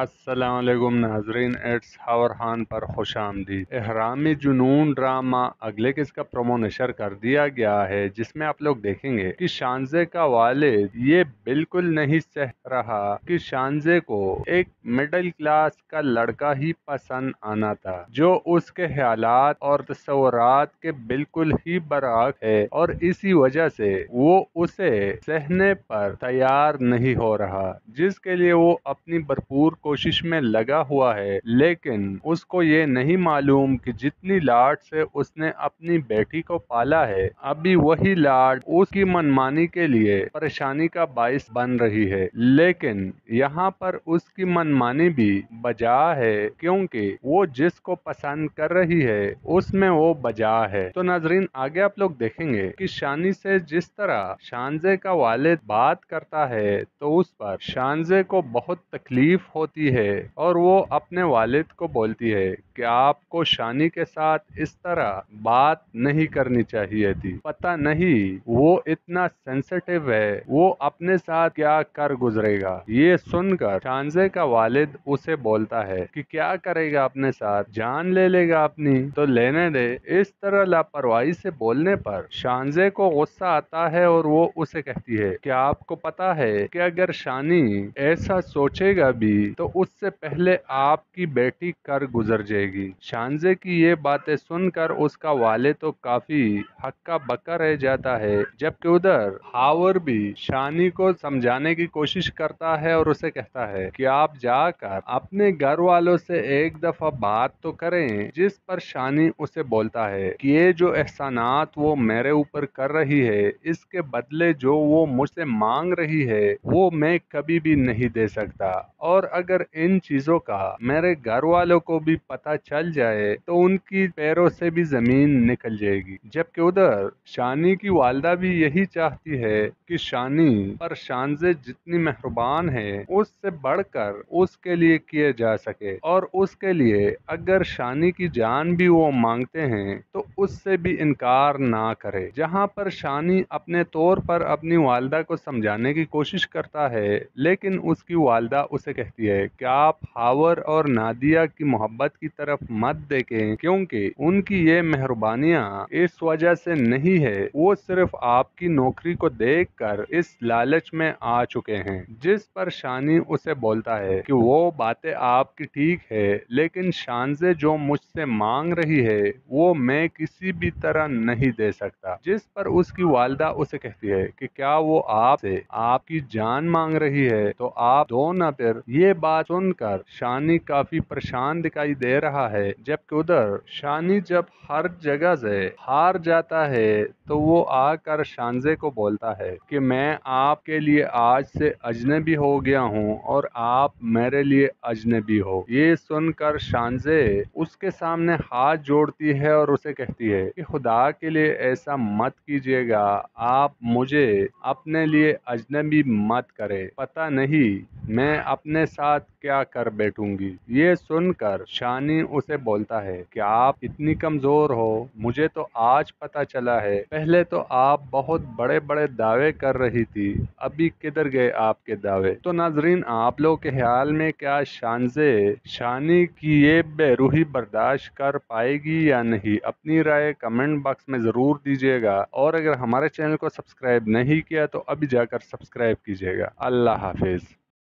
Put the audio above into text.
असलम नाजरीन एट्स हावर खान पर खुश आमदी एहराम जुनून ड्रामा अगले किस का प्रोमो नशर कर दिया गया है जिसमें आप लोग देखेंगे कि शानजे का वालिद ये बिल्कुल नहीं सह रहा कि शानजे को एक मिडिल क्लास का लड़का ही पसंद आना था जो उसके ख्याल और तस्वरत के बिल्कुल ही बराक है और इसी वजह से वो उसे सहने पर तैयार नहीं हो रहा जिसके लिए वो अपनी भरपूर कोशिश में लगा हुआ है लेकिन उसको ये नहीं मालूम कि जितनी लाड से उसने अपनी बेटी को पाला है अभी वही लाड उसकी मनमानी के लिए परेशानी का बायस बन रही है लेकिन यहाँ पर उसकी मनमानी भी बजा है क्योंकि वो जिसको पसंद कर रही है उसमें वो बजा है तो नाजरीन आगे आप लोग देखेंगे कि शानी से जिस तरह शानजे का वालिद बात करता है तो उस पर शानजे को बहुत तकलीफ होती होती है और वो अपने वालिद को बोलती है कि आपको शानी के साथ इस तरह बात नहीं करनी चाहिए थी पता नहीं वो इतना सेंसिटिव है वो अपने साथ क्या कर गुजरेगा ये सुनकर शानजे का वालिद उसे बोलता है कि क्या करेगा अपने साथ जान ले लेगा अपनी तो लेने दे इस तरह लापरवाही से बोलने पर शानजे को गुस्सा आता है और वो उसे कहती है कि आपको पता है कि अगर शानी ऐसा सोचेगा भी तो उससे पहले आपकी बेटी कर गुजर जाएगी शानजे की ये बातें सुनकर उसका वाले तो काफी हक्का बक्का रह जाता है जबकि उधर हावर भी शानी को समझाने की कोशिश करता है और उसे कहता है कि आप जाकर अपने घर वालों से एक दफा बात तो करें जिस पर शानी उसे बोलता है कि ये जो एहसानात वो मेरे ऊपर कर रही है इसके बदले जो वो मुझसे मांग रही है वो मैं कभी भी नहीं दे सकता और अगर इन चीजों का मेरे घर वालों को भी पता चल जाए तो उनकी पैरों से भी जमीन निकल जाएगी जबकि उधर शानी की वालदा भी यही चाहती है कि शानी पर शानजे जितनी मेहरबान है उससे बढ़कर उसके लिए किए जा सके और उसके लिए अगर शानी की जान भी वो मांगते हैं तो उससे भी इनकार ना करे जहाँ पर शानी अपने तौर पर अपनी वालदा को समझाने की कोशिश करता है लेकिन उसकी वालदा उसे कहती है है कि आप हावर और नादिया की मोहब्बत की तरफ मत देखें क्योंकि उनकी ये मेहरबानियाँ इस वजह से नहीं है वो सिर्फ आपकी नौकरी को देख कर इस लालच में आ चुके हैं जिस पर शानी उसे बोलता है कि वो बातें आपकी ठीक है लेकिन शानजे जो मुझसे मांग रही है वो मैं किसी भी तरह नहीं दे सकता जिस पर उसकी वालदा उसे कहती है कि क्या वो आपसे आपकी जान मांग रही है तो आप दो ना फिर ये बात सुनकर शानी काफी परेशान दिखाई दे रहा है जबकि उधर शानी जब हर जगह से हार जाता है तो वो आकर शानजे को बोलता है कि मैं आपके लिए आज से अजनबी हो गया हूँ और आप मेरे लिए अजनबी हो ये सुनकर शानजे उसके सामने हाथ जोड़ती है और उसे कहती है कि खुदा के लिए ऐसा मत कीजिएगा आप मुझे अपने लिए अजनबी मत करे पता नहीं मैं अपने साथ क्या कर बैठूंगी ये सुनकर शानी उसे बोलता है कि आप इतनी कमजोर हो मुझे तो आज पता चला है पहले तो आप बहुत बड़े बड़े दावे कर रही थी अभी किधर गए आपके दावे तो नाजरीन आप लोग के ख्याल में क्या शानजे शानी की ये बेरूही बर्दाश्त कर पाएगी या नहीं अपनी राय कमेंट बॉक्स में ज़रूर दीजिएगा और अगर हमारे चैनल को सब्सक्राइब नहीं किया तो अभी जाकर सब्सक्राइब कीजिएगा अल्लाह हाफिज़